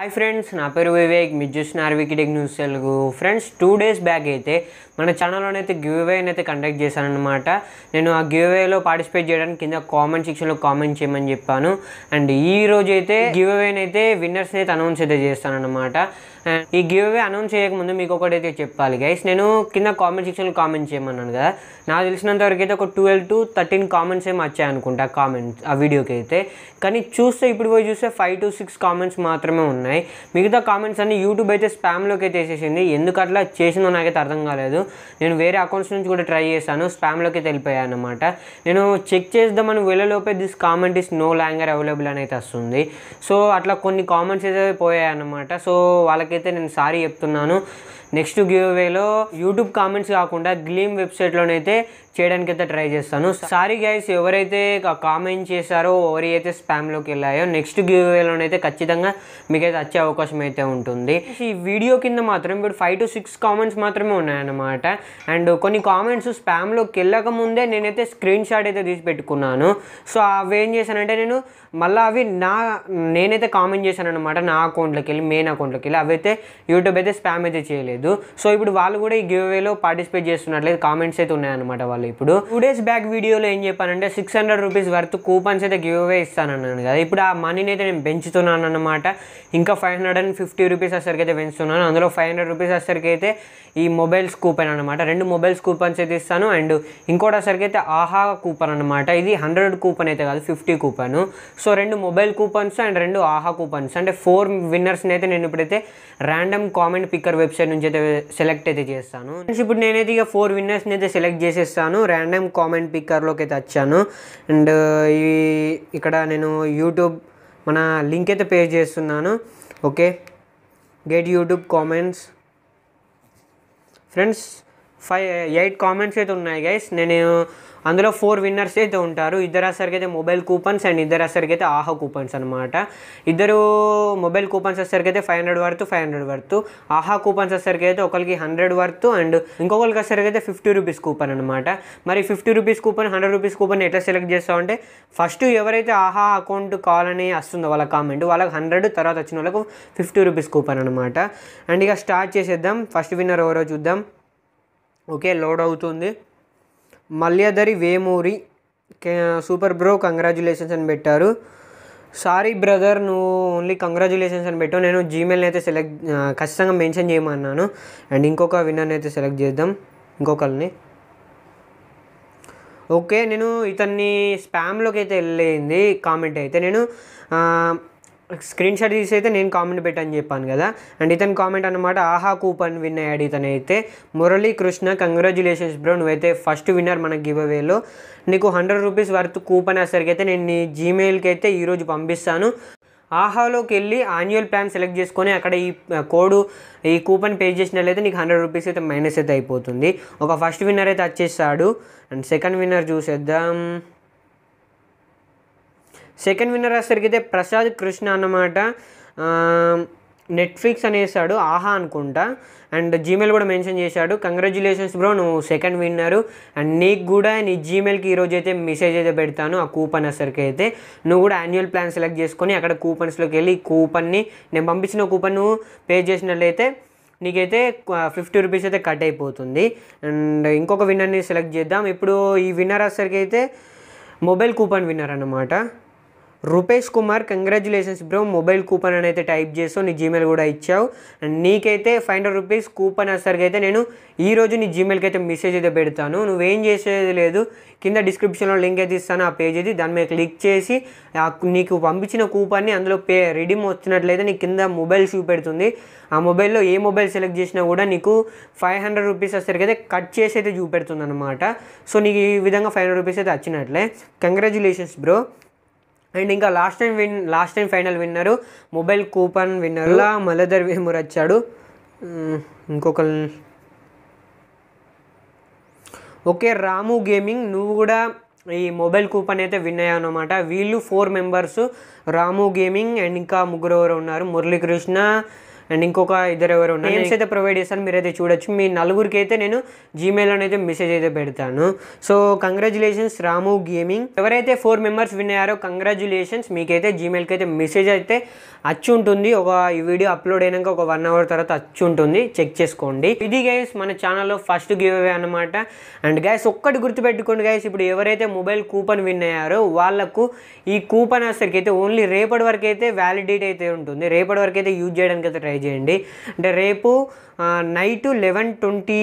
hi friends నా పేరు వివేక్ మీరు చూస్తున్నారు Vikitech news Telugu friends two days back అయితే మన అయితే గివ్ అవే అయితే కండక్ట్ చేశానమాట నేను ఆ గివ్ అవేలో పార్టిసిపేట్ చేయడానికి కింద కామెంట్ సెక్షన్లో కామెంట్ చేయమని చెప్పాను అండ్ ఈ రోజు అయితే గివ్ అవేని అయితే విన్నర్స్ని అయితే అనౌన్స్ అయితే అనమాట ఈ గివ్ అవే అనౌన్స్ చేయకముందు మీకు ఒకటైతే చెప్పాలి గైస్ నేను కింద కామెంట్ సెక్షన్లో కామెంట్ చేయమన్నాను కదా నాకు తెలిసినంత వరకు అయితే ఒక ట్వెల్వ్ టు థర్టీన్ కామెంట్స్ ఏమి వచ్చాయి అనుకుంటా కామెంట్స్ ఆ వీడియోకి అయితే కానీ చూస్తే ఇప్పుడు పోయి చూస్తే ఫైవ్ టు సిక్స్ కామెంట్స్ మాత్రమే ఉన్నాయి మిగతా కామెంట్స్ అన్ని యూట్యూబ్ అయితే స్పామ్లోకి అయితే వేసేసింది ఎందుకు అట్లా చేసిందో నాకైతే అర్థం కాలేదు నేను వేరే అకౌంట్స్ నుంచి కూడా ట్రై చేశాను స్పామ్లోకి వెళ్ళిపోయాను అనమాట నేను చెక్ చేద్దామని వెళ్ళలోపే this comment is no longer available అని అయితే వస్తుంది సో అట్లా కొన్ని కామెంట్స్ అయితే పోయాయి అనమాట సో వాళ్ళకి వాళ్ళకైతే నేను సారీ చెప్తున్నాను నెక్స్ట్ గివ్ అవేలో యూట్యూబ్ కామెంట్స్ కాకుండా గ్లీమ్ వెబ్సైట్లోనైతే చేయడానికి అయితే ట్రై చేస్తాను సారీ గైస్ ఎవరైతే కామెంట్ చేశారో ఎవరి అయితే స్పామ్లోకి వెళ్ళాయో నెక్స్ట్ గివ్ అవేలోనైతే ఖచ్చితంగా మీకైతే వచ్చే అవకాశం అయితే ఉంటుంది ఈ వీడియో కింద మాత్రం ఇప్పుడు ఫైవ్ టు సిక్స్ కామెంట్స్ మాత్రమే ఉన్నాయన్నమాట అండ్ కొన్ని కామెంట్స్ స్పామ్లోకి వెళ్ళక ముందే నేనైతే స్క్రీన్ షాట్ అయితే తీసి పెట్టుకున్నాను సో అవి ఏం చేశానంటే నేను మళ్ళీ అవి నా నేనైతే కామెంట్ చేశాను అనమాట నా అకౌంట్లోకి వెళ్ళి మెయిన్ అకౌంట్లోకి వెళ్ళి అవైతే యూట్యూబ్ అయితే స్పామ్ అయితే చేయలేదు లేదు సో ఇప్పుడు వాళ్ళు కూడా ఈ గివ్ అవేలో పార్టిసిపేట్ చేస్తున్నట్లయితే కామెంట్స్ అయితే ఉన్నాయన్నమాట వాళ్ళు ఇప్పుడు టూ డేస్ బ్యాక్ వీడియోలో ఏం చెప్పానంటే six hundred rupees worth coupons అయితే గివ్ అవే ఇస్తానన్నాను కదా ఇప్పుడు ఆ మనీని అయితే నేను పెంచుతున్నాను అనమాట ఇంకా five hundred and fifty rupees వచ్చరికి అయితే పెంచుతున్నాను అందులో ఫైవ్ హండ్రెడ్ రూపీస్ వచ్చరికి అయితే ఈ మొబైల్స్ కూపన్ అనమాట రెండు మొబైల్స్ కూపన్స్ అయితే ఇస్తాను అండ్ ఇంకోటి అసరికి అయితే ఆహా కూపన్ అనమాట ఇది హండ్రెడ్ కూపన్ అయితే కాదు ఫిఫ్టీ కూపన్ సో రెండు మొబైల్ కూపన్స్ అండ్ రెండు ఆహా కూపన్స్ అంటే ఫోర్ విన్నర్స్ని అయితే నేను ఇప్పుడైతే ర్యాండమ్ కామెంట్ పిక్కర్ వెబ్సైట్ నుంచి అయితే సెలెక్ట్ అయితే చేస్తాను ఇప్పుడు నేనైతే ఇక ఫోర్ విన్నర్స్ని అయితే సెలెక్ట్ చేసేస్తాను ర్యాండమ్ కామెంట్ పిక్కర్లోకి అయితే వచ్చాను అండ్ ఈ ఇక్కడ నేను యూట్యూబ్ మన లింక్ అయితే పే చేస్తున్నాను okay get YouTube comments friends five eight comments అయితే ఉన్నాయి గైస్ నేను అందులో ఫోర్ విన్నర్స్ అయితే ఉంటారు ఇద్దరు అసరికి అయితే మొబైల్ కూపన్స్ అండ్ ఇద్దరు అసరికి అయితే ఆహా కూపన్స్ అనమాట ఇద్దరు మొబైల్ కూపన్స్ అసరికి అయితే five hundred worth five hundred worth Aha coupons అసరికి అయితే ఒకరికి హండ్రెడ్ వర్త్ అండ్ ఇంకొకరికి అసరికి అయితే ఫిఫ్టీ రూపీస్ కూపన్ అనమాట మరి fifty rupees coupon hundred rupees coupon ఎట్లా సెలెక్ట్ చేస్తామంటే ఫస్ట్ ఎవరైతే ఆహా అకౌంట్ కాల్ అని వస్తుందో వాళ్ళ కామెంట్ వాళ్ళకి హండ్రెడ్ తర్వాత వచ్చిన వాళ్ళకు ఫిఫ్టీ రూపీస్ కూపన్ అనమాట అండ్ ఇక స్టార్ట్ చేసేద్దాం ఫస్ట్ విన్నర్ ఎవరో చూద్దాం ఓకే లోడ్ అవుతుంది Malyadhari Vemuri super bro congratulations అని పెట్టారు సారీ బ్రదర్ నువ్వు ఓన్లీ కంగ్రాచులేషన్స్ అని పెట్టావు నేను జీమెయిల్ని అయితే సెలెక్ట్ ఖచ్చితంగా మెన్షన్ చేయమన్నాను అండ్ ఇంకొక విన్నర్ని అయితే సెలెక్ట్ చేద్దాం ఇంకొకరిని ఓకే నేను ఇతన్ని స్పామ్లోకి అయితే వెళ్ళింది కామెంట్ అయితే నేను స్క్రీన్ షాట్ తీసి అయితే నేను కామెంట్ పెట్టని చెప్పాను కదా అండ్ ఇతని కామెంట్ అనమాట ఆహా కూపన్ విన్ అయ్యాడు ఇతనైతే మురళీ కృష్ణ కంగ్రాచులేషన్స్ బ్రో నువ్వైతే ఫస్ట్ విన్నర్ మన గివ్ అవేలో నీకు హండ్రెడ్ రూపీస్ వర్త్ కూపన్ అసరికి అయితే నేను నీ జీమెయిల్కి అయితే ఈరోజు పంపిస్తాను ఆహాలోకి వెళ్ళి ఆన్యువల్ ప్లాన్ సెలెక్ట్ చేసుకొని అక్కడ ఈ కోడ్ ఈ కూపన్ పే చేసినట్లయితే నీకు హండ్రెడ్ రూపీస్ అయితే మైనస్ అయితే అయిపోతుంది ఒక ఫస్ట్ విన్నర్ అయితే వచ్చేస్తాడు అండ్ సెకండ్ విన్నర్ చూసేద్దాం సెకండ్ విన్నర్ వచ్చేసరికైతే ప్రసాద్ కృష్ణ అన్నమాట నెట్ఫ్లిక్స్ అనేసాడు ఆహా అనుకుంటా అండ్ జీమెయిల్ కూడా మెన్షన్ చేశాడు కంగ్రాచులేషన్స్ బ్రో నువ్వు సెకండ్ విన్నరు అండ్ నీకు కూడా నీ జీమెయిల్కి ఈరోజు అయితే మెసేజ్ అయితే పెడతాను ఆ కూపన్ అసరికి అయితే నువ్వు కూడా యాన్యువల్ ప్లాన్ సెలెక్ట్ చేసుకొని అక్కడ కూపన్స్లోకి వెళ్ళి ఈ కూపన్ని నేను పంపించిన కూపన్ నువ్వు పే చేసినట్లయితే నీకైతే ఫిఫ్టీ రూపీస్ అయితే కట్ అయిపోతుంది అండ్ ఇంకొక విన్నర్ని సెలెక్ట్ చేద్దాం ఇప్పుడు ఈ విన్నర్ వచ్చరికి అయితే మొబైల్ కూపన్ విన్నర్ అనమాట Rupesh Kumar congratulations bro mobile coupon అని అయితే టైప్ చేసావు నీ జీమెయిల్ కూడా ఇచ్చావు అండ్ నీకైతే ఫైవ్ హండ్రెడ్ రూపీస్ కూపన్ అసలుగా అయితే నేను ఈరోజు నీ జీమెయిల్కి అయితే మెసేజ్ అయితే పెడతాను నువ్వేం చేసేది లేదు కింద డిస్క్రిప్షన్లో లింక్ అయితే ఇస్తాను ఆ పేజ్ ఇది దాని మీద క్లిక్ చేసి నీకు పంపించిన కూపన్ని అందులో పే రిడీమ్ వస్తున్నట్లయితే నీకు కింద మొబైల్ చూపెడుతుంది ఆ మొబైల్లో ఏ మొబైల్ సెలెక్ట్ చేసినా కూడా నీకు ఫైవ్ హండ్రెడ్ రూపీస్ అసలుకి అయితే కట్ చేసి అయితే చూపెడుతుంది అనమాట సో నీకు ఈ విధంగా ఫైవ్ హండ్రెడ్ రూపీస్ అయితే వచ్చినట్లే కంగ్రాచులేషన్స్ బ్రో అండ్ ఇంకా last time win last time final winner mobile coupon విన్నర్లా ఇలా మలదర్ వేమూర్ వచ్చాడు ఇంకొక ఓకే రాము గేమింగ్ నువ్వు కూడా ఈ మొబైల్ కూపన్ అయితే విన్ అయ్యావు అనమాట వీళ్ళు four members Ramu gaming and ఇంకా ముగ్గురు ఎవరు ఉన్నారు మురళీకృష్ణ అండ్ ఇంకొక ఇద్దరు ఎవరు ఉన్నారు నేమ్స్ అయితే ప్రొవైడ్ చేస్తాను మీరు అయితే చూడొచ్చు మీ నలుగురికి అయితే నేను జీమెయిల్ అనేది మెసేజ్ అయితే పెడతాను సో కంగ్రాచులేషన్స్ రాము గేమింగ్ ఎవరైతే ఫోర్ మెంబర్స్ విన్ అయ్యారో కంగ్రాచులేషన్స్ మీకైతే జీమెయిల్కి అయితే మెసేజ్ అయితే అచ్చి ఉంటుంది ఒక ఈ వీడియో అప్లోడ్ అయినాక ఒక వన్ అవర్ తర్వాత అచ్చి ఉంటుంది చెక్ చేసుకోండి ఇది గైస్ మన ఛానల్లో ఫస్ట్ గివ్ అవే అనమాట అండ్ గైస్ ఒక్కటి గుర్తుపెట్టుకోండి గైస్ ఇప్పుడు ఎవరైతే మొబైల్ కూపన్ విన్ అయ్యారో వాళ్ళకు ఈ కూపన్ అసలుకి అయితే ఓన్లీ రేపటి వరకు అయితే వ్యాలిడిటీ అయితే ఉంటుంది రేపటి వరకు అయితే యూజ్ చేయడానికి అయితే ట్రై చేయండి అంటే రేపు night eleven twenty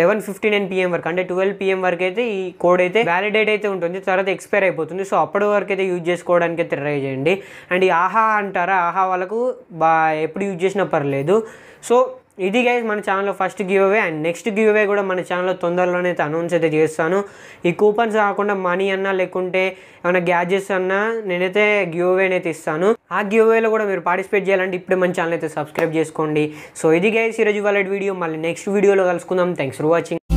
eleven fifty nine PM వరకు అంటే ట్వెల్వ్ పిఎం వరకు అయితే ఈ కోడ్ అయితే వ్యాలిడేట్ అయితే ఉంటుంది తర్వాత ఎక్స్పైర్ అయిపోతుంది సో అప్పటి వరకు అయితే యూజ్ చేసుకోవడానికి అయితే ట్రై చేయండి అండ్ ఈ ఆహా అంటారా ఆహా వాళ్ళకు బా ఎప్పుడు యూజ్ చేసినా పర్లేదు సో ఇది గైజ్ మన ఛానల్లో first give away and next give away కూడా మన ఛానల్లో తొందరలోనే అయితే అనౌన్స్ అయితే చేస్తాను ఈ కూపన్స్ కాకుండా మనీ అన్నా లేకుంటే ఏమైనా గ్యాజెస్ అన్నా నేనైతే గివ్ అవే అయితే ఇస్తాను ఆ గివ్ అవేలో కూడా మీరు పార్టిసిపేట్ చేయాలంటే ఇప్పుడు మన ఛానల్ అయితే సబ్స్క్రైబ్ చేసుకోండి సో ఇది గైజ్ ఈరోజు వాళ్ళ వీడియో మళ్ళీ నెక్స్ట్ వీడియోలో కలుసుకుందాం థ్యాంక్స్ ఫర్ వాచింగ్